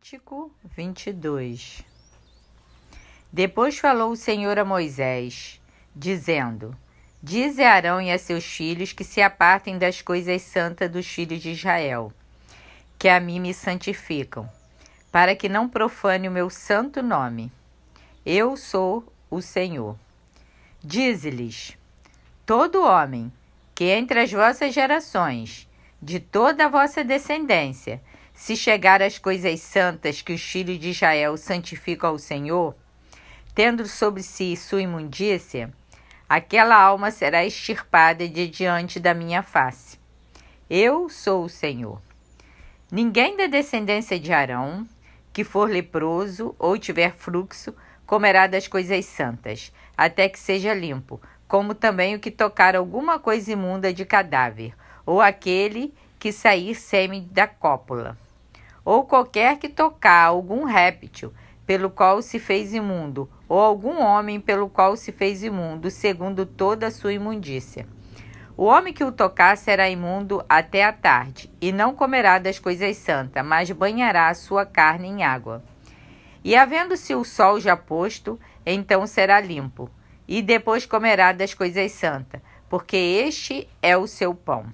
Levítico 22 Depois falou o Senhor a Moisés, dizendo: Dize a Arão e a seus filhos que se apartem das coisas santas dos filhos de Israel, que a mim me santificam, para que não profane o meu santo nome. Eu sou o Senhor. Dize-lhes: Todo homem que entre as vossas gerações, de toda a vossa descendência, se chegar às coisas santas que os filhos de Israel santificam ao Senhor, tendo sobre si sua imundícia, aquela alma será extirpada de diante da minha face. Eu sou o Senhor. Ninguém da descendência de Arão, que for leproso ou tiver fluxo, comerá das coisas santas, até que seja limpo, como também o que tocar alguma coisa imunda de cadáver, ou aquele que sair sêmen da cópula ou qualquer que tocar algum réptil, pelo qual se fez imundo, ou algum homem pelo qual se fez imundo, segundo toda a sua imundícia. O homem que o tocar será imundo até a tarde, e não comerá das coisas santas, mas banhará a sua carne em água. E havendo-se o sol já posto, então será limpo, e depois comerá das coisas santas, porque este é o seu pão.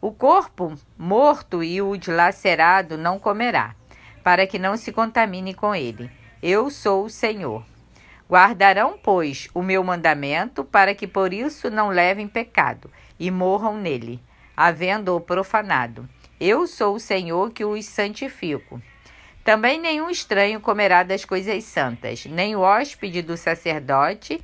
O corpo morto e o dilacerado não comerá, para que não se contamine com ele. Eu sou o Senhor. Guardarão, pois, o meu mandamento, para que por isso não levem pecado e morram nele, havendo-o profanado. Eu sou o Senhor que os santifico. Também nenhum estranho comerá das coisas santas, nem o hóspede do sacerdote,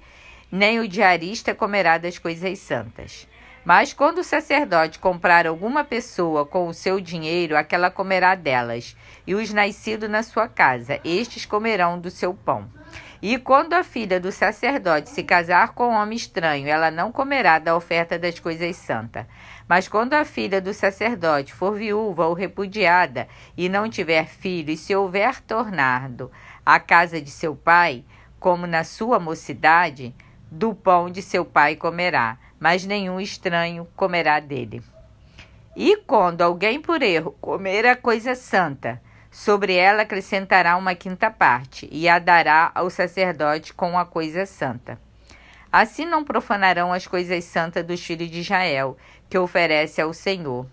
nem o diarista comerá das coisas santas. Mas quando o sacerdote comprar alguma pessoa com o seu dinheiro, aquela comerá delas, e os nascidos na sua casa, estes comerão do seu pão. E quando a filha do sacerdote se casar com um homem estranho, ela não comerá da oferta das coisas santas. Mas quando a filha do sacerdote for viúva ou repudiada e não tiver filho, e se houver tornado à casa de seu pai, como na sua mocidade, do pão de seu pai comerá mas nenhum estranho comerá dele. E quando alguém por erro comer a coisa santa, sobre ela acrescentará uma quinta parte e a dará ao sacerdote com a coisa santa. Assim não profanarão as coisas santas dos filhos de Israel, que oferece ao Senhor,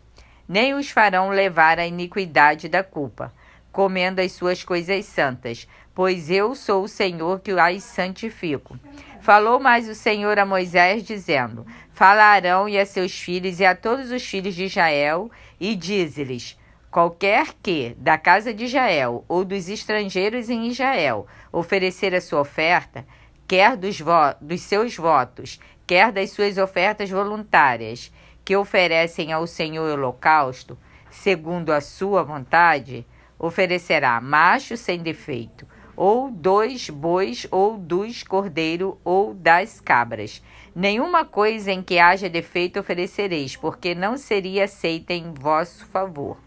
nem os farão levar a iniquidade da culpa comendo as suas coisas santas, pois eu sou o Senhor que as santifico. Falou mais o Senhor a Moisés, dizendo: Falarão e a seus filhos e a todos os filhos de Israel, e dize-lhes: Qualquer que, da casa de Israel ou dos estrangeiros em Israel, oferecer a sua oferta, quer dos, vo dos seus votos, quer das suas ofertas voluntárias, que oferecem ao Senhor holocausto, segundo a sua vontade, oferecerá macho sem defeito, ou dois bois, ou dos cordeiro, ou das cabras. Nenhuma coisa em que haja defeito oferecereis, porque não seria aceita em vosso favor.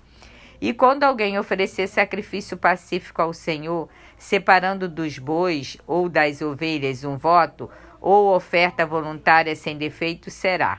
E quando alguém oferecer sacrifício pacífico ao Senhor, separando dos bois ou das ovelhas um voto, ou oferta voluntária sem defeito, será,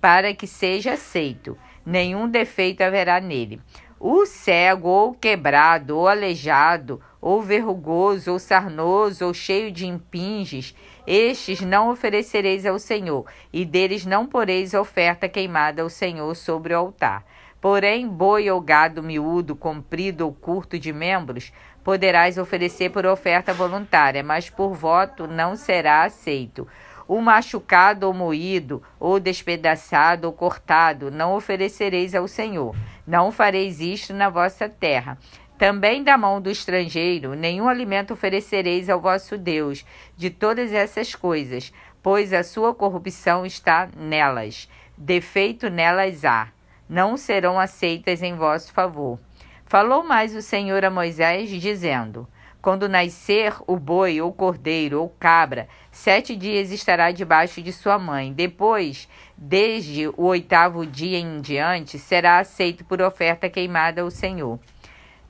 para que seja aceito. Nenhum defeito haverá nele. O cego, ou quebrado, ou aleijado, ou verrugoso, ou sarnoso, ou cheio de impinges, estes não oferecereis ao Senhor, e deles não poreis oferta queimada ao Senhor sobre o altar. Porém, boi ou gado miúdo, comprido ou curto de membros, poderás oferecer por oferta voluntária, mas por voto não será aceito o machucado ou moído, ou despedaçado ou cortado, não oferecereis ao Senhor. Não fareis isto na vossa terra. Também da mão do estrangeiro, nenhum alimento oferecereis ao vosso Deus, de todas essas coisas, pois a sua corrupção está nelas, defeito nelas há. Não serão aceitas em vosso favor. Falou mais o Senhor a Moisés, dizendo: quando nascer o boi, ou cordeiro, ou cabra, sete dias estará debaixo de sua mãe. Depois, desde o oitavo dia em diante, será aceito por oferta queimada ao Senhor.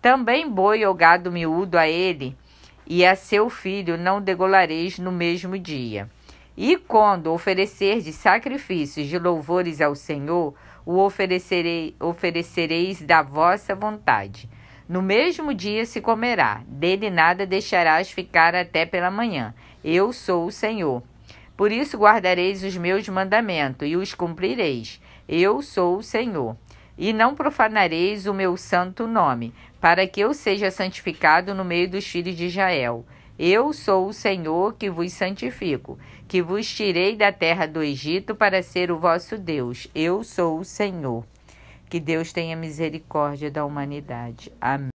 Também boi ou gado miúdo a ele e a seu filho não degolareis no mesmo dia. E quando oferecer de sacrifícios de louvores ao Senhor, o oferecereis da vossa vontade. No mesmo dia se comerá, dele nada deixarás ficar até pela manhã. Eu sou o Senhor. Por isso guardareis os meus mandamentos e os cumprireis. Eu sou o Senhor. E não profanareis o meu santo nome, para que eu seja santificado no meio dos filhos de Israel. Eu sou o Senhor que vos santifico, que vos tirei da terra do Egito para ser o vosso Deus. Eu sou o Senhor. Que Deus tenha misericórdia da humanidade. Amém.